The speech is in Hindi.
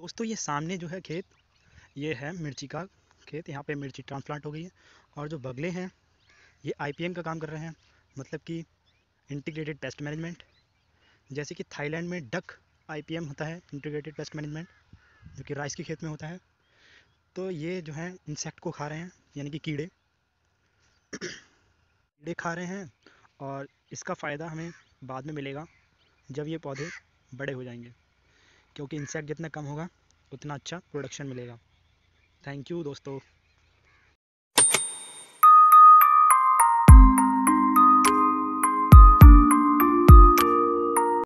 दोस्तों ये सामने जो है खेत ये है मिर्ची का खेत यहाँ पे मिर्ची ट्रांसप्लांट हो गई है और जो बगले हैं ये आईपीएम का काम कर रहे हैं मतलब कि इंटीग्रेटेड पेस्ट मैनेजमेंट जैसे कि थाईलैंड में डक आईपीएम होता है इंटीग्रेटेड पेस्ट मैनेजमेंट जो कि राइस के खेत में होता है तो ये जो है इंसेक्ट को खा रहे हैं यानी कि कीड़े कीड़े खा रहे हैं और इसका फ़ायदा हमें बाद में मिलेगा जब ये पौधे बड़े हो जाएंगे क्योंकि इंसेक्ट जितना कम होगा उतना अच्छा प्रोडक्शन मिलेगा थैंक यू दोस्तों